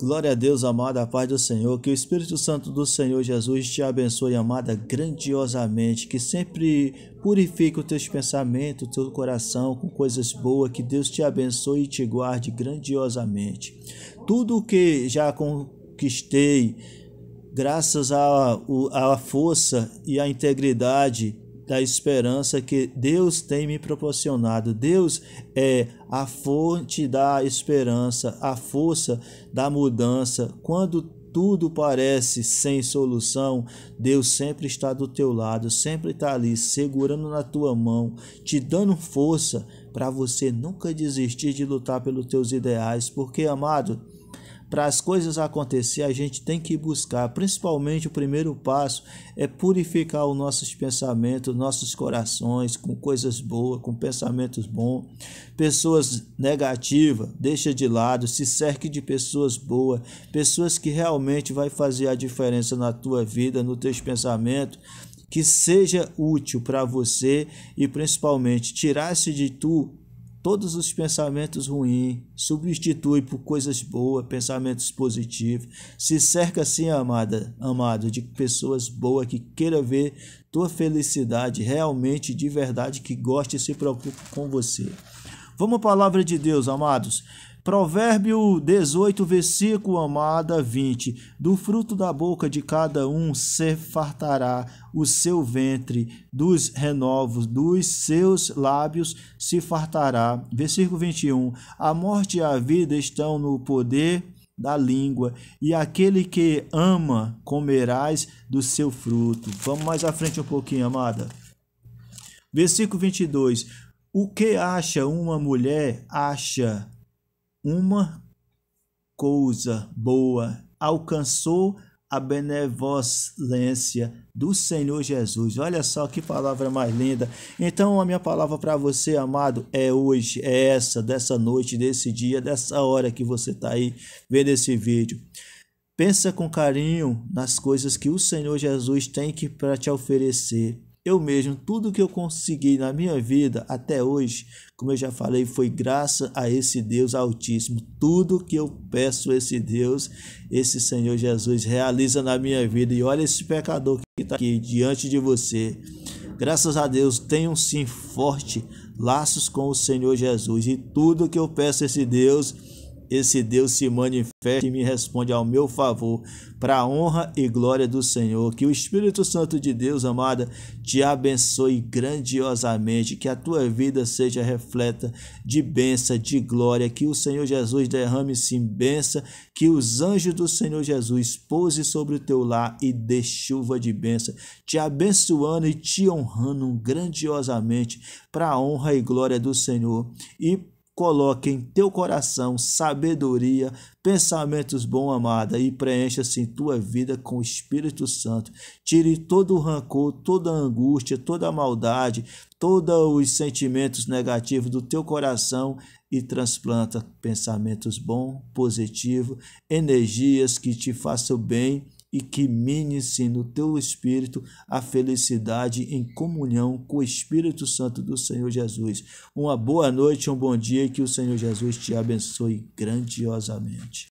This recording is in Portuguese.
Glória a Deus, amada, a paz do Senhor, que o Espírito Santo do Senhor Jesus te abençoe, amada, grandiosamente, que sempre purifique os teus pensamentos, o teu coração com coisas boas, que Deus te abençoe e te guarde grandiosamente. Tudo o que já conquistei, graças à, a força e à integridade da esperança que Deus tem me proporcionado. Deus é a fonte da esperança, a força da mudança. Quando tudo parece sem solução, Deus sempre está do teu lado, sempre está ali, segurando na tua mão, te dando força para você nunca desistir de lutar pelos teus ideais, porque, amado, para as coisas acontecer, a gente tem que buscar. Principalmente o primeiro passo é purificar os nossos pensamentos, nossos corações com coisas boas, com pensamentos bons. Pessoas negativas, deixa de lado, se cerque de pessoas boas, pessoas que realmente vai fazer a diferença na tua vida, nos teus pensamentos que seja útil para você e principalmente tirar-se de tu todos os pensamentos ruins, substitui por coisas boas, pensamentos positivos. Se cerca assim, amada, amado, de pessoas boas que queira ver tua felicidade realmente de verdade, que goste e se preocupe com você. Vamos à palavra de Deus, amados. Provérbio 18, versículo amada 20. Do fruto da boca de cada um se fartará o seu ventre, dos renovos dos seus lábios se fartará. Versículo 21. A morte e a vida estão no poder da língua, e aquele que ama comerás do seu fruto. Vamos mais à frente um pouquinho, amada. Versículo 22. O que acha uma mulher, acha uma coisa boa, alcançou a benevolência do Senhor Jesus. Olha só que palavra mais linda. Então, a minha palavra para você, amado, é hoje, é essa, dessa noite, desse dia, dessa hora que você está aí vendo esse vídeo. Pensa com carinho nas coisas que o Senhor Jesus tem que para te oferecer. Eu mesmo, tudo que eu consegui na minha vida até hoje, como eu já falei, foi graça a esse Deus Altíssimo. Tudo que eu peço a esse Deus, esse Senhor Jesus, realiza na minha vida. E olha esse pecador que está aqui diante de você. Graças a Deus, tenham sim forte laços com o Senhor Jesus. E tudo que eu peço a esse Deus esse Deus se manifeste e me responde ao meu favor, para a honra e glória do Senhor. Que o Espírito Santo de Deus, amada, te abençoe grandiosamente, que a tua vida seja refleta de bênção, de glória, que o Senhor Jesus derrame sim bênção, que os anjos do Senhor Jesus pouse sobre o teu lar e dê chuva de bênção, te abençoando e te honrando grandiosamente para a honra e glória do Senhor. E Coloque em teu coração sabedoria, pensamentos bom amada, e preencha-se assim, tua vida com o Espírito Santo. Tire todo o rancor, toda a angústia, toda a maldade, todos os sentimentos negativos do teu coração e transplanta pensamentos bons, positivos, energias que te façam bem e que mine-se no teu espírito a felicidade em comunhão com o Espírito Santo do Senhor Jesus. Uma boa noite, um bom dia e que o Senhor Jesus te abençoe grandiosamente.